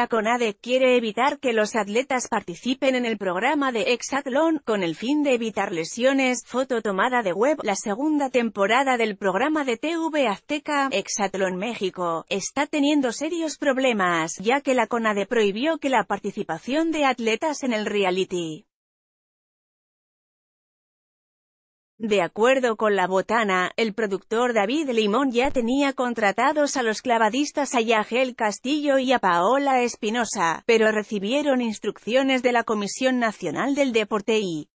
la CONADE quiere evitar que los atletas participen en el programa de Exatlón, con el fin de evitar lesiones, foto tomada de web, la segunda temporada del programa de TV Azteca, Exatlón México, está teniendo serios problemas, ya que la CONADE prohibió que la participación de atletas en el reality De acuerdo con la botana, el productor David Limón ya tenía contratados a los clavadistas a Castillo y a Paola Espinosa, pero recibieron instrucciones de la Comisión Nacional del Deporte y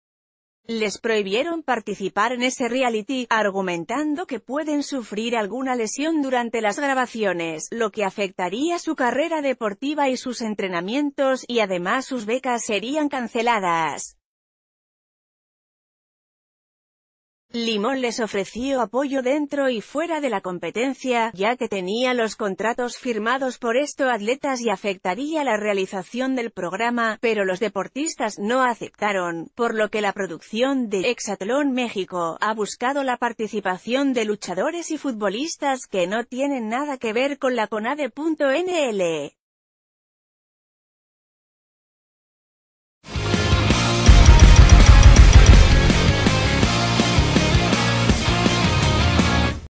les prohibieron participar en ese reality, argumentando que pueden sufrir alguna lesión durante las grabaciones, lo que afectaría su carrera deportiva y sus entrenamientos, y además sus becas serían canceladas. Limón les ofreció apoyo dentro y fuera de la competencia, ya que tenía los contratos firmados por estos atletas y afectaría la realización del programa, pero los deportistas no aceptaron, por lo que la producción de Exatlón México ha buscado la participación de luchadores y futbolistas que no tienen nada que ver con la CONADE.nl.